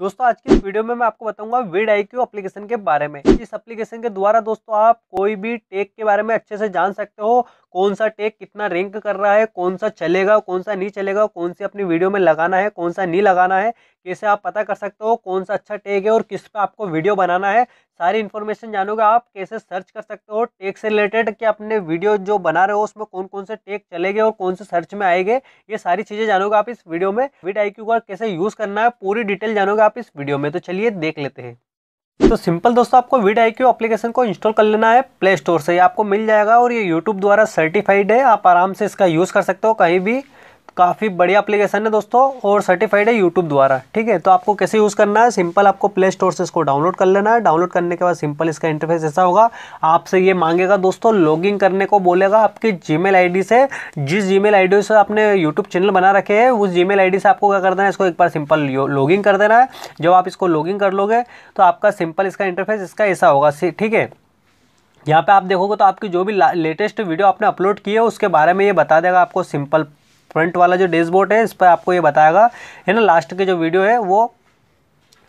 दोस्तों आज की इस वीडियो में मैं आपको बताऊंगा विड आई क्यू अप्लीकेशन के बारे में इस एप्लीकेशन के द्वारा दोस्तों आप कोई भी टेक के बारे में अच्छे से जान सकते हो कौन सा टेक कितना रैंक कर रहा है कौन सा चलेगा कौन सा नहीं चलेगा कौन सी अपनी वीडियो में लगाना है कौन सा नहीं लगाना है कैसे आप पता कर सकते हो कौन सा अच्छा टैग है और किस पर आपको वीडियो बनाना है सारी इन्फॉर्मेशन जानोगे आप कैसे सर्च कर सकते हो टैग से रिलेटेड कि अपने वीडियो जो बना रहे हो उसमें कौन कौन से टैग चलेगे और कौन से सर्च में आएंगे ये सारी चीज़ें जानोगे आप इस वीडियो में विट आई का कैसे यूज़ करना है पूरी डिटेल जानोगे आप इस वीडियो में तो चलिए देख लेते हैं तो सिंपल दोस्तों आपको विड आई क्यू एप्लीकेशन को इंस्टॉल कर लेना है प्ले स्टोर से आपको मिल जाएगा और ये यूट्यूब द्वारा सर्टिफाइड है आप आराम से इसका यूज़ कर सकते हो कहीं भी काफ़ी बढ़िया एप्लीकेशन है दोस्तों और सर्टिफाइड है यूट्यूब द्वारा ठीक है तो आपको कैसे यूज़ करना है सिंपल आपको प्ले स्टोर से इसको डाउनलोड कर लेना है डाउनलोड करने के बाद सिंपल इसका इंटरफेस ऐसा होगा आपसे ये मांगेगा दोस्तों लॉगिन करने को बोलेगा आपकी जी मेल से जिस जी मेल से आपने यूट्यूब चैनल बना रखे है उस जी मेल से आपको क्या कर देना है इसको एक बार सिंपल लॉगिन कर देना है जब आप इसको लॉगिन कर लोगे तो आपका सिंपल इसका इंटरफेस इसका ऐसा होगा ठीक है यहाँ पे आप देखोगे तो आपकी जो भी लेटेस्ट वीडियो आपने अपलोड की है उसके बारे में ये बता देगा आपको सिंपल फ्रंट वाला जो डैशबोर्ड है इस पर आपको ये बताएगा है ना लास्ट के जो वीडियो है वो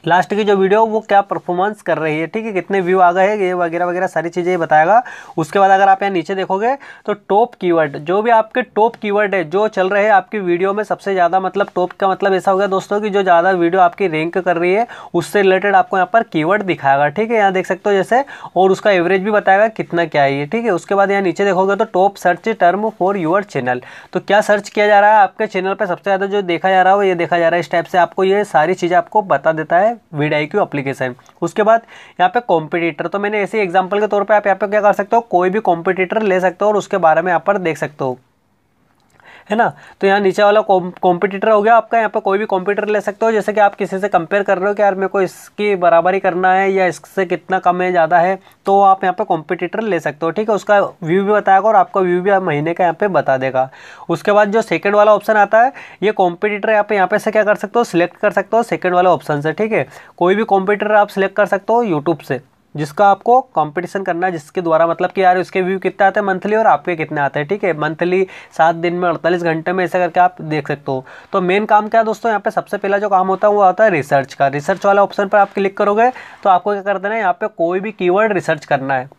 लास्ट की जो वीडियो वो क्या परफॉर्मेंस कर रही है ठीक है कितने व्यू आ गए हैं ये वगैरह वगैरह सारी चीज़ें ये बताएगा उसके बाद अगर आप यहाँ नीचे देखोगे तो टॉप कीवर्ड जो भी आपके टॉप कीवर्ड है जो चल रहे हैं आपकी वीडियो में सबसे ज़्यादा मतलब टॉप का मतलब ऐसा हो गया दोस्तों की जो ज़्यादा वीडियो आपकी रैंक कर रही है उससे रिलेटेड आपको यहाँ पर कीवर्ड दिखाएगा ठीक है यहाँ देख सकते हो जैसे और उसका एवरेज भी बताएगा कितना क्या है ठीक है उसके बाद यहाँ नीचे देखोगे तो top search term for your channel तो क्या सर्च किया जा रहा है आपके चैनल पर सबसे ज़्यादा जो देखा जा रहा है वो ये देखा जा रहा है इस टाइप से आपको ये सारी चीज़ें आपको बता देता है वीड आई एप्लीकेशन उसके बाद यहाँ पे कॉम्पिटिटर तो मैंने ऐसे एग्जाम्पल के तौर पर आप यहाँ पे क्या कर सकते हो कोई भी कॉम्पिटिटर ले सकते हो और उसके बारे में यहाँ पर देख सकते हो है ना तो यहाँ नीचे वाला कॉम्पिटिटर हो गया आपका यहाँ पर कोई भी कॉम्पिटिटर ले सकते हो जैसे कि आप किसी से कंपेयर कर रहे हो कि यार मेरे को इसकी बराबरी करना है या इससे कितना कम है ज़्यादा है तो आप यहाँ पर कॉम्पिटिटर ले सकते हो ठीक है उसका व्यू भी बताएगा और आपका व्यू भी महीने का यहाँ पर बता देगा उसके बाद जो सेकेंड वाला ऑप्शन आता है ये कॉम्पिटिटर यहाँ पर यहाँ पे से क्या कर सकते हो सिलेक्ट कर सकते हो सेकेंड वाला ऑप्शन से ठीक है कोई भी कॉम्पिटिटर आप सिलेक्ट कर सकते हो यूट्यूब से जिसका आपको कंपटीशन करना है जिसके द्वारा मतलब कि यार उसके व्यू कितना आते हैं मंथली और आपके कितने आते हैं ठीक है मंथली सात दिन में अड़तालीस घंटे में ऐसा करके आप देख सकते हो तो मेन काम क्या है दोस्तों यहाँ पे सबसे पहला जो काम होता है वो आता है रिसर्च का रिसर्च वाला ऑप्शन पर आप क्लिक करोगे तो आपको क्या कर देना है यहाँ पे कोई भी कीवर्ड रिसर्च करना है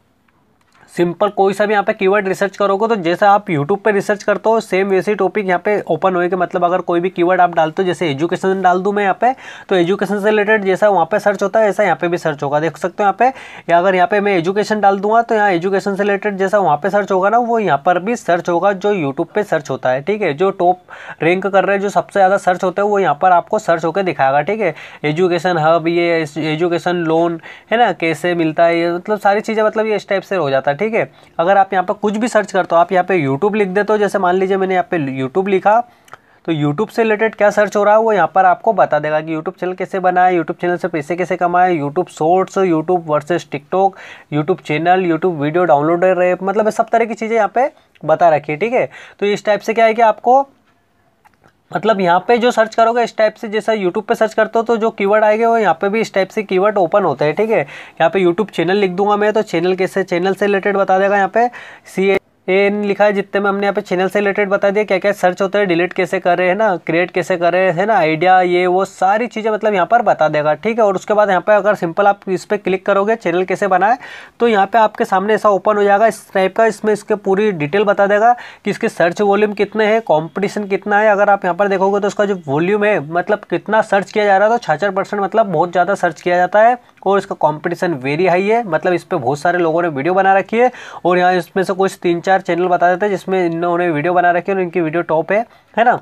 सिंपल कोई सा भी यहाँ पे कीवर्ड रिसर्च करोगे तो जैसा आप यूट्यूब पे रिसर्च करते हो सेम वैसे टॉपिक यहाँ पे ओपन के मतलब अगर कोई भी कीवर्ड आप डालते हो जैसे एजुकेशन डाल दूँ मैं यहाँ पे तो एजुकेशन से रिलेटेड जैसा वहाँ पे सर्च होता है ऐसा यहाँ पे भी सर्च होगा देख सकते हो यहाँ पे या अगर यहाँ पे मैं एजुकेशन डाल दूंगा तो यहाँ एजुकेशन से रिलेटेड जैसा वहाँ पे सर्च होगा ना वो यहाँ पर भी सर्च होगा जो यूट्यूब पर सर्च होता है ठीक है जो टॉप रैंक कर रहे हैं जो सबसे ज़्यादा सर्च होता है वो यहाँ पर आपको सर्च होकर दिखाएगा ठीक है एजुकेशन हब ये एजुकेशन लोन है ना कैसे मिलता है ये मतलब सारी चीज़ें मतलब ये इस टाइप से हो जाता है ठीक है अगर आप यहाँ पर कुछ भी सर्च करते हो आप यहाँ पे यूट्यूब लिख देते हो जैसे मान लीजिए मैंने यहाँ पे यूट्यूब लिखा तो यूट्यूब से रिलेटेड क्या सर्च हो रहा है वो यहाँ पर आपको बता देगा कि यूट्यूब चैनल कैसे बनाए यूट्यूब चैनल से पैसे कैसे कमाए YouTube shorts YouTube versus TikTok YouTube channel YouTube video downloader रहे मतलब सब तरह की चीज़ें यहाँ पे बता रखी है ठीक है तो इस टाइप से क्या है कि आपको मतलब यहाँ पे जो सर्च करोगे इस टाइप से जैसा यूट्यूब पे सर्च करते हो तो जो कीवर्ड आएंगे वो यहाँ पे भी इस टाइप से कीवर्ड ओपन होता है ठीक है यहाँ पे यूट्यूब चैनल लिख दूंगा मैं तो चैनल कैसे चैनल से रिलेटेड बता देगा यहाँ पे सी ये लिखा है जितने में हमने यहाँ पे चैनल से रिलेटेड बता दिया क्या क्या सर्च होता है डिलीट कैसे कर रहे हैं ना क्रिएट कैसे कर रहे हैं ना आइडिया ये वो सारी चीज़ें मतलब यहाँ पर बता देगा ठीक है और उसके बाद यहाँ पर अगर सिंपल आप इस पर क्लिक करोगे चैनल कैसे बनाए तो यहाँ पर आपके सामने ऐसा ओपन हो जाएगा इस टाइप का इसमें इसके पूरी डिटेल बता देगा कि इसके सर्च वॉल्यूम कितने हैं कॉम्पिटिशन कितना है अगर आप यहाँ पर देखोगे तो उसका जो वॉल्यूम है मतलब कितना सर्च किया जा रहा है तो छाछठ मतलब बहुत ज़्यादा सर्च किया जाता है और इसका कंपटीशन वेरी हाई है मतलब इस पर बहुत सारे लोगों ने वीडियो बना रखी है और यहाँ इसमें से कुछ तीन चार चैनल बता देते हैं जिसमें इन्होंने वीडियो बना रखी है और इनकी वीडियो टॉप है है ना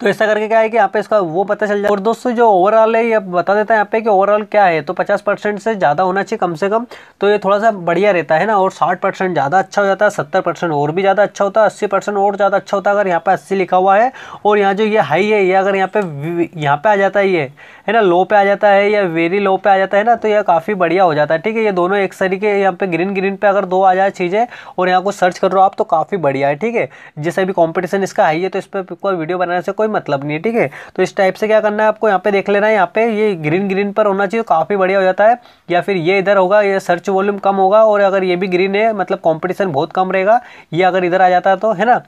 तो ऐसा करके क्या है कि यहाँ पे इसका वो पता चल जाए और दोस्तों जो ओवरऑल है ये बता देता है यहाँ पे कि ओवरऑल क्या है तो पचास परसेंट से ज़्यादा होना चाहिए कम से कम तो ये थोड़ा सा बढ़िया रहता है ना और साठ परसेंट ज़्यादा अच्छा हो जाता है सत्तर परसेंट और भी ज़्यादा अच्छा होता है अस्सी परसेंट और ज़्यादा अच्छा होता है अगर यहाँ पे अस्सी लिखा हुआ है और यहाँ जो ये हाई है ये अगर यहाँ पे यहाँ पे आ जाता है ये है ना लो पे आ जाता है या वेरी लो पे आ जाता है ना तो यह काफ़ी बढ़िया हो जाता है ठीक है ये दोनों एक तरीके यहाँ पे ग्रीन ग्रीन पे अगर दो आ जाए चीज़ें और यहाँ को सर्च कर रहे हो आप तो काफ़ी बढ़िया है ठीक है जैसे भी कॉम्पिटिशन इसका हाई है तो इस पर कोई वीडियो बनाने से कोई कोई मतलब नहीं है ठीक है तो इस टाइप से क्या करना है आपको यहाँ पे देख लेना है यहाँ पे ये ग्रीन ग्रीन पर होना चाहिए काफ़ी बढ़िया हो जाता है या फिर ये इधर होगा ये सर्च वॉल्यूम कम होगा और अगर ये भी ग्रीन है मतलब कॉम्पिटिशन बहुत कम रहेगा ये अगर इधर आ जाता है तो है ना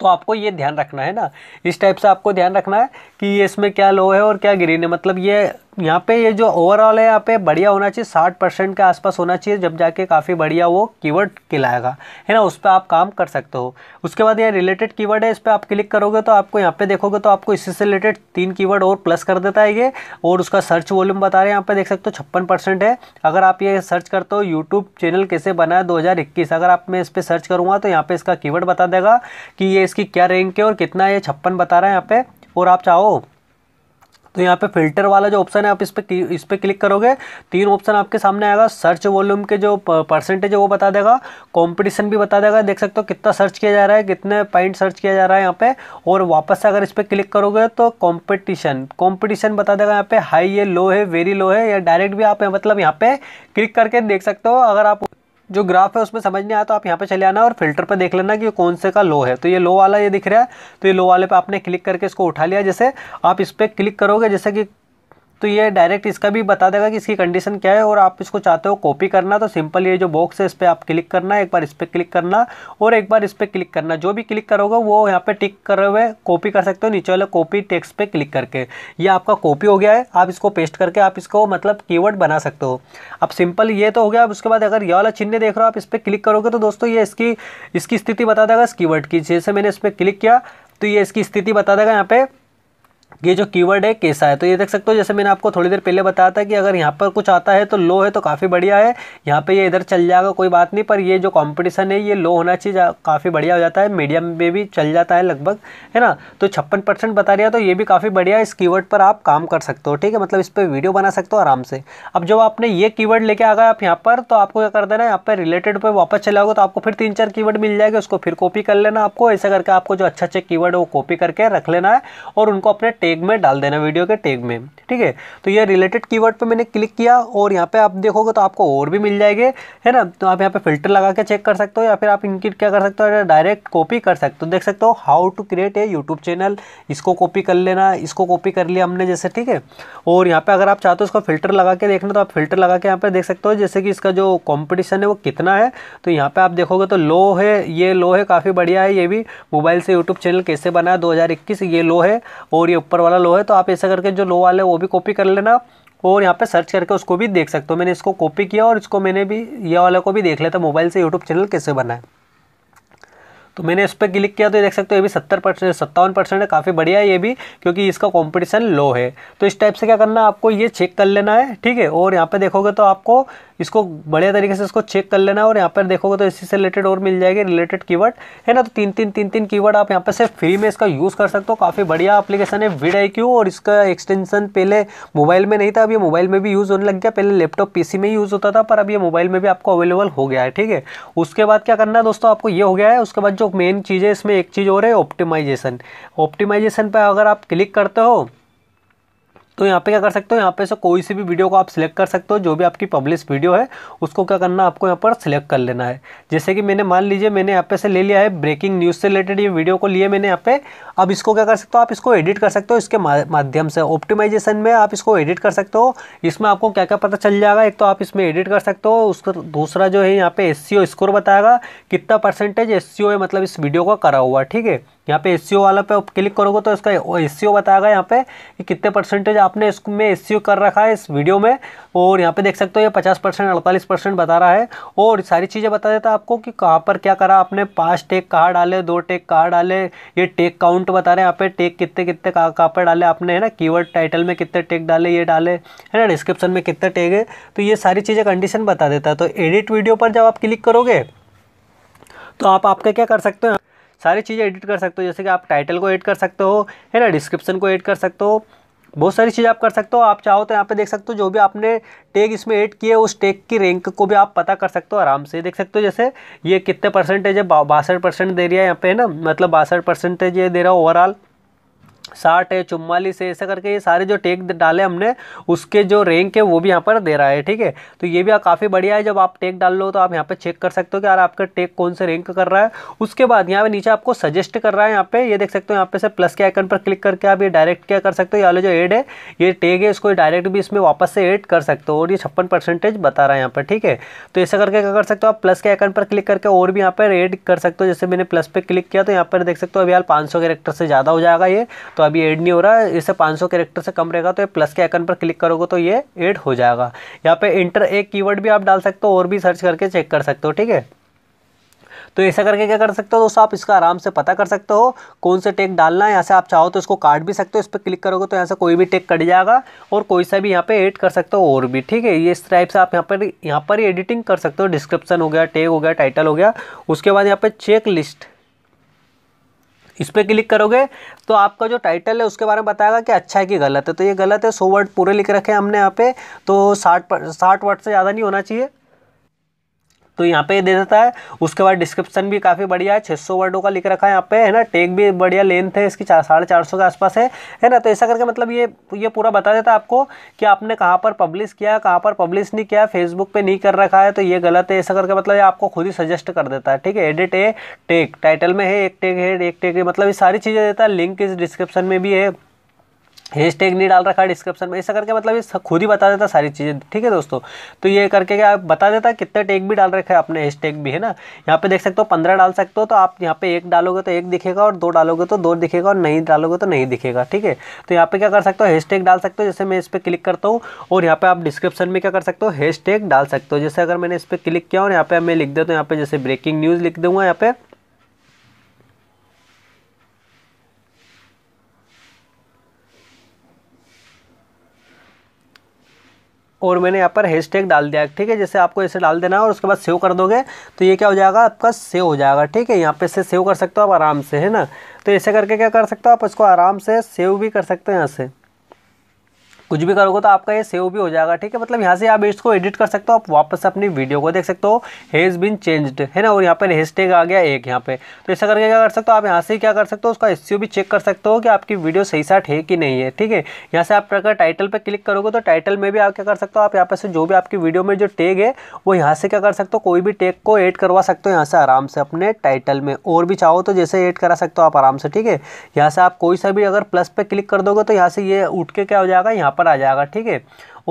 तो आपको ये ध्यान रखना है ना इस टाइप से आपको ध्यान रखना है कि इसमें क्या लो है और क्या ग्रीन है मतलब ये यहाँ पे ये जो ओवरऑल है यहाँ पे बढ़िया होना चाहिए साठ परसेंट के आसपास होना चाहिए जब जाके काफ़ी बढ़िया वो कीवर्ड खिलाएगा है ना उस पर आप काम कर सकते हो उसके बाद ये रिलेटेड कीवर्ड है इस पर आप क्लिक करोगे तो आपको यहाँ पे देखोगे तो आपको इससे रिलेटेड तीन कीवर्ड और प्लस कर देता है ये और उसका सर्च वॉल्यूम बता रहे हैं यहाँ पर देख सकते हो छप्पन है अगर आप ये सर्च करते हो यूट्यूब चैनल कैसे बना है दो अगर आप मैं इस पर सर्च करूँगा तो यहाँ पर इसका कीवर्ड बता देगा कि ये इसकी क्या रैंक है और कितना ये छप्पन बता रहा है यहाँ पर और आप चाहो तो यहाँ पे फिल्टर वाला जो ऑप्शन है आप इस पर इस पर क्लिक करोगे तीन ऑप्शन आपके सामने आएगा सर्च वॉल्यूम के जो परसेंटेज है वो बता देगा कॉम्पिटिशन भी बता देगा देख सकते हो कितना सर्च किया जा रहा है कितने पॉइंट सर्च किया जा रहा है यहाँ पे और वापस से अगर इस पर क्लिक करोगे तो कॉम्पिटिशन कॉम्पिटिशन बता देगा यहाँ पे हाई है लो है वेरी लो है या डायरेक्ट भी आप मतलब यहाँ पे क्लिक करके देख सकते हो अगर आप जो ग्राफ है उसमें समझ नहीं आया तो आप यहाँ पे चले आना और फिल्टर पर देख लेना कि कौन से का लो है तो ये लो वाला ये दिख रहा है तो ये लो वाले पे आपने क्लिक करके इसको उठा लिया जैसे आप इस पर क्लिक करोगे जैसे कि तो ये डायरेक्ट इसका भी बता देगा कि इसकी कंडीशन क्या है और आप इसको चाहते हो कॉपी करना तो सिंपल ये जो बॉक्स है इस पर आप क्लिक करना एक बार इस पर क्लिक करना और एक बार इस पर क्लिक करना जो भी क्लिक करोगे वो यहाँ पे टिक करे हुए कॉपी कर सकते हो नीचे वाले कॉपी टेक्स्ट पे क्लिक करके ये आपका कॉपी हो गया है आप इसको पेस्ट करके आप इसको मतलब कीवर्ड बना सकते हो अब सिंपल ये तो हो गया अब उसके बाद अगर ये वाला चिन्ह देख रहे हो आप इस पर क्लिक करोगे तो दोस्तों ये इसकी इसकी स्थिति बता देगा इस की जैसे मैंने इस पर क्लिक किया तो ये इसकी स्थिति बता देगा यहाँ पे ये जो कीवर्ड है कैसा है तो ये देख सकते हो जैसे मैंने आपको थोड़ी देर पहले बताया था कि अगर यहाँ पर कुछ आता है तो लो है तो काफ़ी बढ़िया है यहाँ पे ये इधर चल जाएगा कोई बात नहीं पर ये जो कंपटीशन है ये लो होना चाहिए काफ़ी बढ़िया हो जाता है मीडियम में भी चल जाता है लगभग है ना तो छप्पन परसेंट बता रहा तो ये भी काफ़ी बढ़िया इस की पर आप काम कर सकते हो ठीक है मतलब इस पर वीडियो बना सकते हो आराम से अब जब आपने ये की लेके आ गए आप यहाँ पर तो आपको क्या कर देना यहाँ पर रिलेटेड पर वापस चला होगा तो आपको फिर तीन चार की मिल जाएगा उसको फिर कॉपी कर लेना आपको ऐसा करके आपको जो अच्छे अच्छे की है वो कॉपी करके रख लेना है और उनको अपने टैग में डाल देना वीडियो के टैग में ठीक है तो ये रिलेटेड कीवर्ड पे मैंने क्लिक किया और यहाँ पे आप देखोगे तो आपको और भी मिल जाएंगे है ना तो आप यहाँ पे फिल्टर लगा के चेक कर सकते हो या फिर आप इनकी क्या कर सकते हो डायरेक्ट कॉपी कर सकते हो देख सकते हो how to create a YouTube channel इसको कॉपी कर लेना इसको कॉपी कर लिया हमने जैसे ठीक है और यहाँ पर अगर आप चाहते हो इसको फिल्टर लगा के देखना तो आप फिल्टर लगा के यहाँ पर देख सकते हो जैसे कि इसका जो कॉम्पिटिशन है वो कितना है तो यहाँ पर आप देखोगे तो लो है ये लो है काफ़ी बढ़िया है ये भी मोबाइल से यूट्यूब चैनल कैसे बनाया दो ये लो है और ये ऊपर ऊपर वाला लो है तो आप ऐसा करके जो लो वाले वो भी कॉपी कर लेना और यहाँ पे सर्च करके उसको भी देख सकते हो मैंने इसको कॉपी किया और इसको मैंने भी ये वाले को भी देख लेता मोबाइल से यूट्यूब चैनल कैसे बनाए तो मैंने इस पर क्लिक किया तो ये देख सकते हो ये भी सत्तर परसेंट सत्तावन परसेंट है काफ़ी बढ़िया है ये भी क्योंकि इसका कंपटीशन लो है तो इस टाइप से क्या करना है आपको ये चेक कर लेना है ठीक है और यहाँ पे देखोगे तो आपको इसको बढ़िया तरीके से इसको चेक कर लेना और यहाँ पर देखोगे तो इसी से रिलेटेड और मिल जाएगी रिलेटेड कीवर्ड है ना तो तीन तीन तीन तीन कीवर्ड आप यहाँ पर सिर्फ फ्री में इसका यूज़ कर सकते हो काफ़ी बढ़िया एप्लीकेशन है विड आई और इसका एक्सटेंशन पहले मोबाइल में नहीं था अब ये मोबाइल में भी यूज़ होने लग गया पहले लैपटॉप पी में यूज़ होता था पर अब ये मोबाइल में भी आपको अवेलेबल हो गया है ठीक है उसके बाद क्या करना है दोस्तों आपको ये हो गया है उसके बाद जो मेन चीज़ है इसमें एक चीज़ और है ऑप्टिमाइजेशन ऑप्टिमाइजेशन पर अगर आप क्लिक करते हो तो यहाँ पे क्या कर सकते हो यहाँ पे से कोई सी भी वीडियो को आप सिलेक्ट कर सकते हो जो भी आपकी पब्लिश वीडियो है उसको क्या करना आपको यहाँ पर सिलेक्ट कर लेना है जैसे कि मैंने मान लीजिए मैंने यहाँ पे से ले लिया है ब्रेकिंग न्यूज़ से रिलेटेड ये वीडियो को लिए मैंने यहाँ पे अब इसको क्या कर सकते हो आप इसको एडिट कर सकते हो इसके माध्यम से ऑप्टिमाइजेशन में आप इसको एडिट कर सकते हो इसमें आपको क्या क्या पता चल जाएगा एक तो आप इसमें एडिट कर सकते हो उसका दूसरा जो है यहाँ पे एस स्कोर बताएगा कितना परसेंटेज एस है मतलब इस वीडियो का करा हुआ ठीक है यहाँ पे एस e वाला पे आप क्लिक करोगे तो इसका एस e बताएगा यहाँ पे कि कितने परसेंटेज आपने इसमें एस e कर रखा है इस वीडियो में और यहाँ पे देख सकते हो ये पचास परसेंट अड़तालीस परसेंट बता रहा है और सारी चीज़ें बता देता है आपको कि कहाँ पर क्या करा आपने पाँच टेक कहाँ डाले दो टेक कहाँ डाले ये टेक काउंट बता रहे हैं यहाँ पे टेक कितने कितने कहाँ कहाँ पर डाले आपने है ना कीवर्ड टाइटल में कितने टेक डाले ये डाले है ना डिस्क्रिप्शन में कितने टेक है तो ये सारी चीज़ें कंडीशन बता देता है तो एडिट वीडियो पर जब आप क्लिक करोगे तो आप आपका क्या कर सकते हो सारी चीज़ें एडिट कर सकते हो जैसे कि आप टाइटल को एड कर सकते हो है ना डिस्क्रिप्शन को एड कर सकते हो बहुत सारी चीज़ आप कर सकते हो आप चाहो तो यहाँ पे देख सकते हो जो भी आपने टैग इसमें ऐड किए उस टैग की रैंक को भी आप पता कर सकते हो आराम से देख सकते हो जैसे ये कितने परसेंटेज है बासठ परसेंट दे रहा है यहाँ पे है ना मतलब बासठ परसेंटेज ये दे रहा है ओवरऑल साठ है चुम्बालीस है ऐसा करके ये सारे जो टेक डाले हमने उसके जो रैंक है वो भी यहाँ पर दे रहा है ठीक है तो ये भी काफ़ी बढ़िया है जब आप टेक डाल लो तो आप यहाँ पे चेक कर सकते हो कि यार आपका टेक कौन से रैंक कर रहा है उसके बाद यहाँ पे नीचे आपको सजेस्ट कर रहा है यहाँ पे ये देख सकते हो यहाँ पे से प्लस के आइकन पर क्लिक करके आप ये डायरेक्ट क्या कर सकते हो ये जो एड है ये टेक है इसको डायरेक्ट भी इसमें वापस से एड कर सकते हो और ये छप्पन परसेंटेज बता रहा है यहाँ पर ठीक है तो ऐसा करके क्या कर सकते हो आप प्लस के आइकन पर क्लिक करके और भी यहाँ पर एड कर सकते हो जैसे मैंने प्लस पर क्लिक किया तो यहाँ पर देख सकते हो अभी यार पाँच सौ से ज़्यादा हो जाएगा ये तो अभी ऐड नहीं हो रहा है इससे सौ कैरेक्टर से कम रहेगा तो ये प्लस के आइकन पर क्लिक करोगे तो ये ऐड हो जाएगा यहाँ पे इंटर एक कीवर्ड भी आप डाल सकते हो और भी सर्च करके चेक कर सकते हो ठीक है तो ऐसा करके क्या कर सकते हो दोस्तों आप इसका आराम से पता कर सकते हो कौन से टेक डालना है यहाँ से आप चाहो तो इसको काट भी सकते हो इस पर क्लिक करोगे तो यहाँ से कोई भी टेक कट जाएगा और कोई सा भी यहाँ पे एड कर सकते हो और भी ठीक है ये इस टाइप से आप यहाँ पर यहाँ पर ही एडिटिंग कर सकते हो डिस्क्रिप्शन हो गया टेक हो गया टाइटल हो गया उसके बाद यहाँ पर चेक लिस्ट इस पर क्लिक करोगे तो आपका जो टाइटल है उसके बारे में बताएगा कि अच्छा है कि गलत है तो ये गलत है सौ वर्ड पूरे लिख रखे हैं हमने यहाँ पे तो साठ साठ वर्ड से ज़्यादा नहीं होना चाहिए तो यहाँ पे दे देता है उसके बाद डिस्क्रिप्शन भी काफ़ी बढ़िया है 600 वर्डों का लिख रखा है यहाँ पे है ना टेक भी बढ़िया लेंथ है इसकी चार साढ़े चार सौ के आसपास है है ना तो ऐसा करके मतलब ये ये पूरा बता देता है आपको कि आपने कहाँ पर पब्लिश किया कहाँ पर पब्लिश नहीं किया फेसबुक पर नहीं कर रखा है तो ये गलत है ऐसा करके मतलब ये आपको खुद ही सजेस्ट कर देता है ठीक है एडिट है टेक टाइटल में है एक टेक है एक टेक है मतलब ये सारी चीज़ें देता है लिंक इस डिस्क्रिप्शन में भी है हैश टैग नहीं डाल रखा डिस्क्रिप्शन में ऐसा करके मतलब ये खुद ही बता देता सारी चीज़ें ठीक है दोस्तों तो ये करके आप बता देता कितने टैग भी डाल रखा है अपने हैश टैग भी है ना यहाँ पे देख सकते हो पंद्रह डाल सकते हो तो आप यहाँ पे एक डालोगे तो एक दिखेगा और दो डालोगे तो दो दिखेगा और नहीं डालोगे तो नहीं दिखेगा ठीक है तो यहाँ पर क्या कर सकते हो हैश टैग डाल सकते हो जैसे मैं इस पर क्लिक करता हूँ और यहाँ पर आप डिस्क्रिप्शन में क्या कर सकते हो हैश टैग डाल सकते हो जैसे अगर मैंने इस पर क्लिक किया और यहाँ पर मैं लिख देता तो हूँ यहाँ पर जैसे ब्रेकिंग न्यूज़ लिख दूँगा यहाँ पर और मैंने यहाँ पर हैश डाल दिया ठीक है जैसे आपको ऐसे डाल देना है और उसके बाद सेव कर दोगे तो ये क्या हो जाएगा आपका सेव हो जाएगा ठीक है यहाँ पे से सेव कर सकते हो आप आराम से है ना तो ऐसे करके क्या कर सकते हो आप इसको आराम से सेव भी कर सकते हैं यहाँ से कुछ भी करोगे तो आपका ये सेव भी हो जाएगा ठीक है मतलब यहाँ से आप इसको एडिट कर सकते हो आप वापस अपनी वीडियो को देख सकते हो हेज़ बिन चेंज्ड है ना और यहाँ पर हैशटैग आ गया एक यहाँ पे तो ऐसा करके क्या कर सकते हो आप यहाँ से क्या कर सकते हो उसका एस भी चेक कर सकते हो कि आपकी वीडियो सही साठ है कि नहीं है ठीक है यहाँ से आप अगर टाइटल पर क्लिक करोगे तो टाइटल में भी आप क्या कर सकते हो आप यहाँ पर से जो भी आपकी वीडियो में जो टेग है वो यहाँ से क्या कर सकते हो कोई भी टेग को एड करवा सकते हो यहाँ से आराम से अपने टाइटल में और भी चाहो तो जैसे एड करा सकते हो आप आराम से ठीक है यहाँ से आप कोई सा भी अगर प्लस पे क्लिक कर दोगे तो यहाँ से ये उठ के क्या हो जाएगा यहाँ पर आ जाएगा ठीक है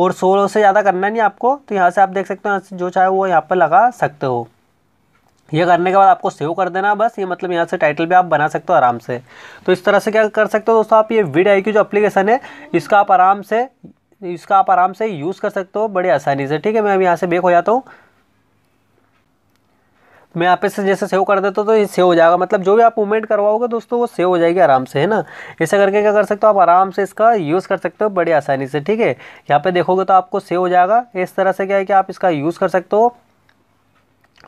और सोलह से ज़्यादा करना नहीं आपको तो यहाँ से आप देख सकते हो जो चाहे वो यहाँ पर लगा सकते हो ये करने के बाद आपको सेव कर देना बस ये मतलब यहाँ से टाइटल भी आप बना सकते हो आराम से तो इस तरह से क्या कर सकते हो दोस्तों आप ये विड आई की जो अप्लीकेशन है इसका आप आराम से इसका आप आराम से यूज़ कर सकते हो बड़ी आसानी से ठीक है मैं अब यहाँ से बेक हो जाता हूँ मैं यहाँ पे से जैसे सेव कर देता तो ये सेव हो जाएगा मतलब जो भी आप मूवमेंट करवाओगे दोस्तों वो सेव हो जाएगी आराम से है ना ऐसा करके क्या कर सकते हो आप आराम से इसका यूज़ कर सकते हो बड़ी आसानी से ठीक है यहाँ पे देखोगे तो आपको सेव हो जाएगा इस तरह से क्या है कि आप इसका यूज़ कर सकते हो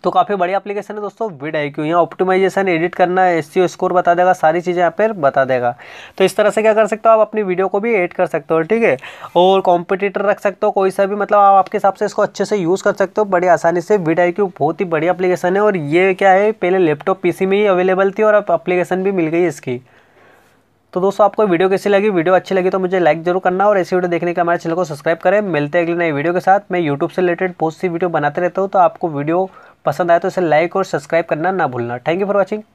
तो काफ़ी बढ़िया एप्लीकेशन है दोस्तों विड आई क्यू यहाँ ऑप्टिमाइजेशन एडिट करना एस स्कोर e बता देगा सारी चीज़ें यहाँ पर बता देगा तो इस तरह से क्या कर सकते हो आप अपनी वीडियो को भी एड कर सकते हो ठीक है और कॉम्पिटिटर रख सकते हो कोई सा भी मतलब आप आपके हिसाब से इसको अच्छे से यूज़ कर सकते हो बड़ी आसानी से विड आई क्यू बहुत ही बढ़िया अप्लीकेशन है और ये क्या है पहले लैपटॉप पी में ही अवेलेबल थी और अब अप्लीकेशन भी मिल गई इसकी तो दोस्तों आपको वीडियो कैसी लगी वीडियो अच्छी लगी तो मुझे लाइक जरूर करना और ऐसी वीडियो देखने के हमारे चैनल को सब्सक्राइब करें मिलते हैं अगले नए वीडियो के साथ मैं यूट्यूब से रिलेटेड बहुत सी वीडियो बनाते रहता हूँ तो आपको वीडियो पसंद आए तो इसे लाइक और सब्सक्राइब करना ना भूलना थैंक यू फॉर वॉचिंग